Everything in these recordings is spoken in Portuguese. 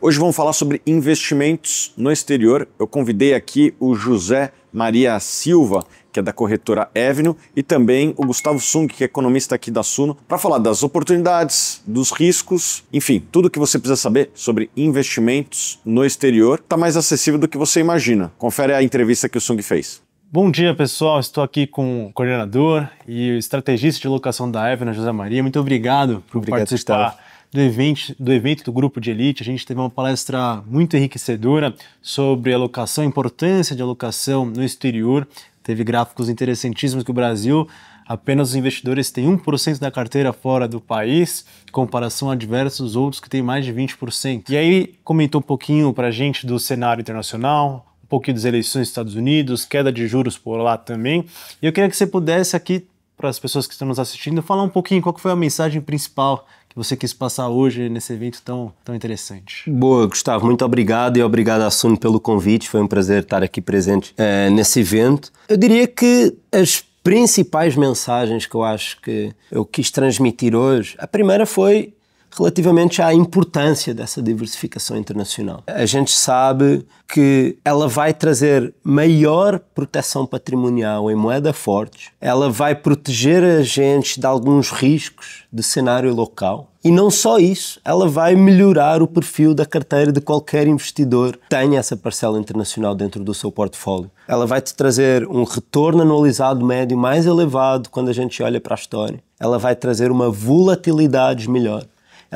Hoje vamos falar sobre investimentos no exterior. Eu convidei aqui o José Maria Silva, que é da corretora Evno, e também o Gustavo Sung, que é economista aqui da Suno, para falar das oportunidades, dos riscos, enfim, tudo o que você precisa saber sobre investimentos no exterior está mais acessível do que você imagina. Confere a entrevista que o Sung fez. Bom dia, pessoal. Estou aqui com o coordenador e estrategista de locação da Evno, José Maria. Muito obrigado por obrigado, participar do evento, do evento do grupo de elite. A gente teve uma palestra muito enriquecedora sobre alocação, importância de alocação no exterior. Teve gráficos interessantíssimos que o Brasil apenas os investidores têm 1% da carteira fora do país, em comparação a diversos outros que têm mais de 20%. E aí comentou um pouquinho para a gente do cenário internacional, um pouquinho das eleições dos Estados Unidos, queda de juros por lá também. E eu queria que você pudesse aqui, para as pessoas que estão nos assistindo, falar um pouquinho qual foi a mensagem principal que você quis passar hoje nesse evento tão, tão interessante. Boa, Gustavo, muito obrigado e obrigado a Sun pelo convite. Foi um prazer estar aqui presente é, nesse evento. Eu diria que as principais mensagens que eu acho que eu quis transmitir hoje, a primeira foi relativamente à importância dessa diversificação internacional. A gente sabe que ela vai trazer maior proteção patrimonial em moeda forte, ela vai proteger a gente de alguns riscos de cenário local. E não só isso, ela vai melhorar o perfil da carteira de qualquer investidor que tenha essa parcela internacional dentro do seu portfólio. Ela vai te trazer um retorno anualizado médio mais elevado quando a gente olha para a história. Ela vai trazer uma volatilidade melhor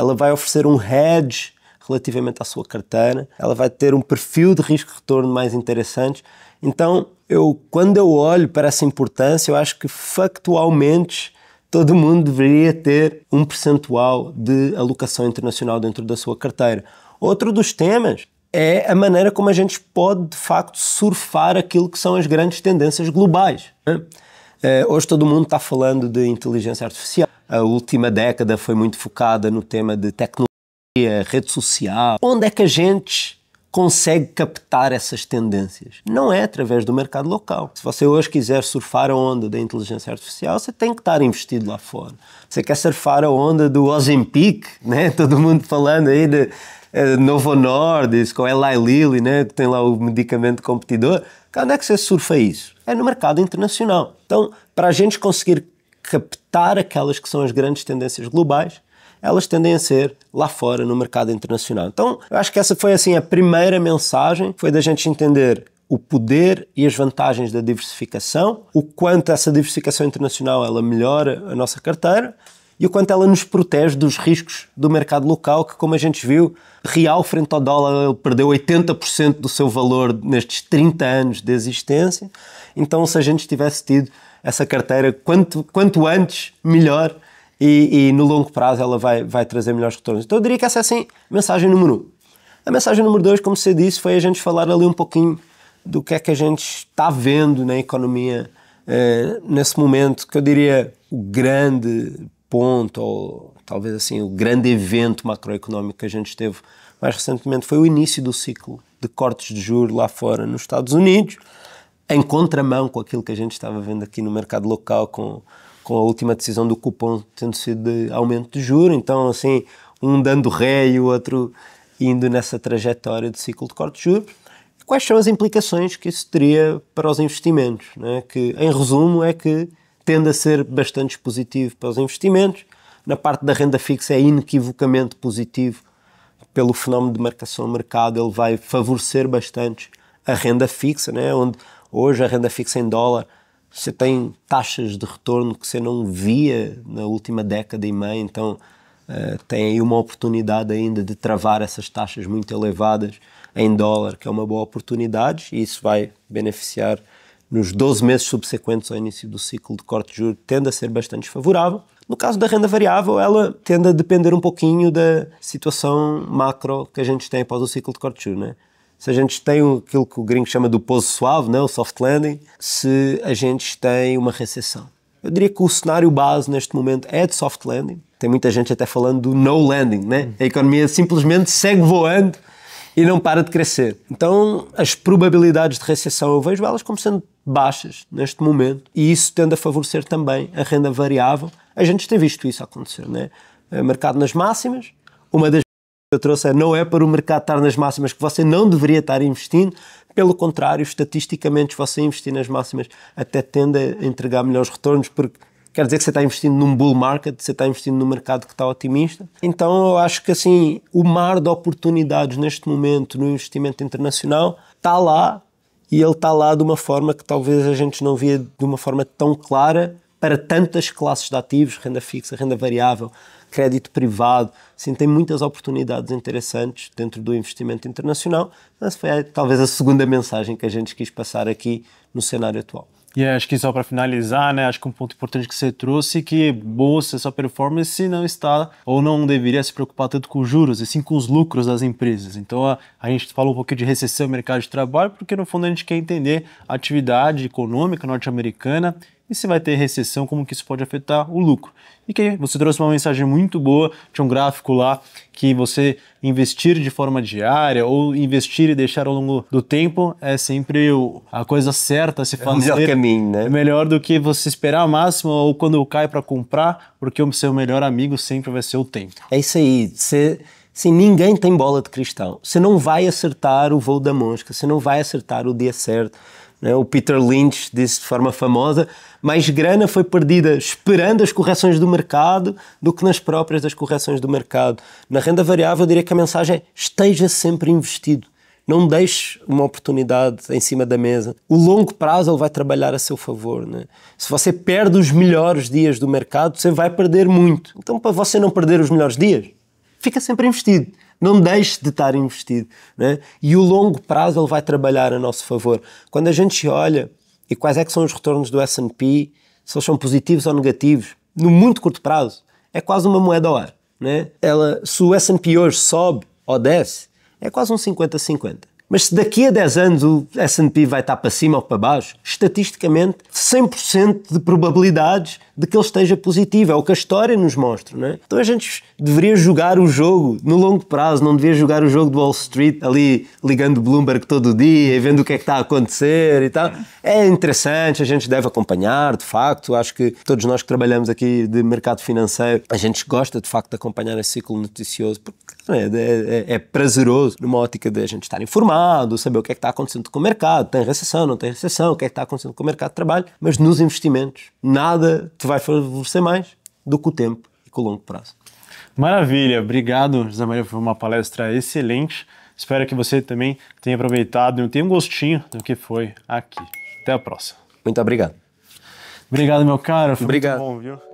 ela vai oferecer um hedge relativamente à sua carteira, ela vai ter um perfil de risco-retorno mais interessante. Então, eu, quando eu olho para essa importância, eu acho que factualmente todo mundo deveria ter um percentual de alocação internacional dentro da sua carteira. Outro dos temas é a maneira como a gente pode, de facto, surfar aquilo que são as grandes tendências globais. Né? Eh, hoje todo mundo está falando de inteligência artificial, a última década foi muito focada no tema de tecnologia, rede social. Onde é que a gente consegue captar essas tendências. Não é através do mercado local. Se você hoje quiser surfar a onda da inteligência artificial, você tem que estar investido lá fora. Você quer surfar a onda do Ozempic, né? Todo mundo falando aí de eh, Novo Nordisk com Eli Lilly, né? Que tem lá o medicamento competidor. Onde é que você surfa isso? É no mercado internacional. Então, para a gente conseguir captar aquelas que são as grandes tendências globais, elas tendem a ser lá fora no mercado internacional. Então, eu acho que essa foi assim a primeira mensagem, foi da gente entender o poder e as vantagens da diversificação, o quanto essa diversificação internacional ela melhora a nossa carteira e o quanto ela nos protege dos riscos do mercado local, que, como a gente viu, real frente ao dólar perdeu 80% do seu valor nestes 30 anos de existência. Então, se a gente tivesse tido essa carteira quanto, quanto antes, melhor. E, e, no longo prazo ela vai, vai trazer melhores retornos. Então eu diria que essa é assim a mensagem número um. A mensagem número dois, como você disse, foi a gente falar ali um pouquinho do que é que a gente está vendo na economia eh, nesse momento, que eu diria o grande ponto, ou talvez assim, o grande evento macroeconómico que a gente teve mais recentemente foi o início do ciclo de cortes de juros lá fora, nos Estados Unidos, em contramão com aquilo que a gente estava vendo aqui no mercado local, com, com a última decisão do cupom tendo sido de aumento de juros. Então, assim, um dando ré e o outro indo nessa trajetória de ciclo de cortes de juros. Quais são as implicações que isso teria para os investimentos? Né? Que, em resumo, é que tende a ser bastante positivo para os investimentos. Na parte da renda fixa é inequivocamente positivo pelo fenómeno de marcação de mercado, ele vai favorecer bastante a renda fixa, né? onde hoje a renda fixa em dólar você tem taxas de retorno que você não via na última década e meia, então uh, tem aí uma oportunidade ainda de travar essas taxas muito elevadas em dólar, que é uma boa oportunidade e isso vai beneficiar nos 12 meses subsequentes ao início do ciclo de corte de juros tende a ser bastante favorável. No caso da renda variável, ela tende a depender um pouquinho da situação macro que a gente tem após o ciclo de corte de juros. Né? Se a gente tem aquilo que o gringo chama do pouso suave, né? o soft landing, se a gente tem uma recessão. Eu diria que o cenário base neste momento é de soft landing. Tem muita gente até falando do no landing, né? A economia simplesmente segue voando e não para de crescer. Então, as probabilidades de recessão eu vejo elas como sendo baixas neste momento e isso tende a favorecer também a renda variável. A gente tem visto isso acontecer, né? É, mercado nas máximas, uma das que eu trouxe é não é para o mercado estar nas máximas que você não deveria estar investindo, pelo contrário, estatisticamente, se você investir nas máximas, até tende a entregar melhores retornos, porque quer dizer que você está investindo num bull market, você está investindo num mercado que está otimista. Então eu acho que assim, o mar de oportunidades neste momento no investimento internacional está lá e ele está lá de uma forma que talvez a gente não via de uma forma tão clara para tantas classes de ativos, renda fixa, renda variável, crédito privado. Sim, tem muitas oportunidades interessantes dentro do investimento internacional. Essa foi eh, talvez a segunda mensagem que a gente quis passar aqui no cenário atual. E acho que só para finalizar, né, acho que um ponto importante que você trouxe é que bolsa, essa é performance não está ou não deveria se preocupar tanto com os juros, e sim com os lucros das empresas. Então a, a gente falou um pouquinho de recessão no mercado de trabalho, porque no fundo a gente quer entender a atividade econômica norte-americana e se vai ter recessão, como que isso pode afetar o lucro? E que você trouxe uma mensagem muito boa, tinha um gráfico lá que você investir de forma diária ou investir e deixar ao longo do tempo é sempre o, a coisa certa a se fazer. É o melhor caminho, né? É melhor do que você esperar a máxima ou quando cai para comprar, porque o seu melhor amigo sempre vai ser o tempo. É isso aí. Você Sim, ninguém tem bola de cristal. Você não vai acertar o voo da mosca, você não vai acertar o dia certo. Né? O Peter Lynch disse de forma famosa: mais grana foi perdida esperando as correções do mercado do que nas próprias das correções do mercado. Na renda variável, eu diria que a mensagem é: esteja sempre investido. Não deixe uma oportunidade em cima da mesa. O longo prazo ele vai trabalhar a seu favor. Né? Se você perde os melhores dias do mercado, você vai perder muito. Então, para você não perder os melhores dias, fica sempre investido. Não deixe de estar investido. Né? E o longo prazo ele vai trabalhar a nosso favor. Quando a gente olha e quais é que são os retornos do S&P, se eles são positivos ou negativos, no muito curto prazo, é quase uma moeda ao ar. Né? Ela, se o S&P hoje sobe ou desce, é quase um 50-50. Mas se daqui a 10 anos o S&P vai estar para cima ou para baixo, estatisticamente 100% de probabilidades de que ele esteja positivo. É o que a história nos mostra, não é? Então a gente deveria jogar o jogo no longo prazo, não deveria jogar o jogo do Wall Street ali ligando Bloomberg todo dia e vendo o que é que está a acontecer e tal. É interessante, a gente deve acompanhar, de facto. Acho que todos nós que trabalhamos aqui de mercado financeiro, a gente gosta de facto de acompanhar esse ciclo noticioso porque é? é, é, é prazeroso numa ótica de a gente estar informado mercado, saber o que é que está acontecendo com o mercado, tem recessão, não tem recessão, o que é que está acontecendo com o mercado de trabalho, mas nos investimentos nada te vai favorecer mais do que o tempo e com o longo prazo. Maravilha, obrigado José Maria, foi uma palestra excelente. Espero que você também tenha aproveitado e tenha um gostinho do que foi aqui. Até a próxima. Muito obrigado. Obrigado, meu caro. Foi obrigado. muito bom, viu?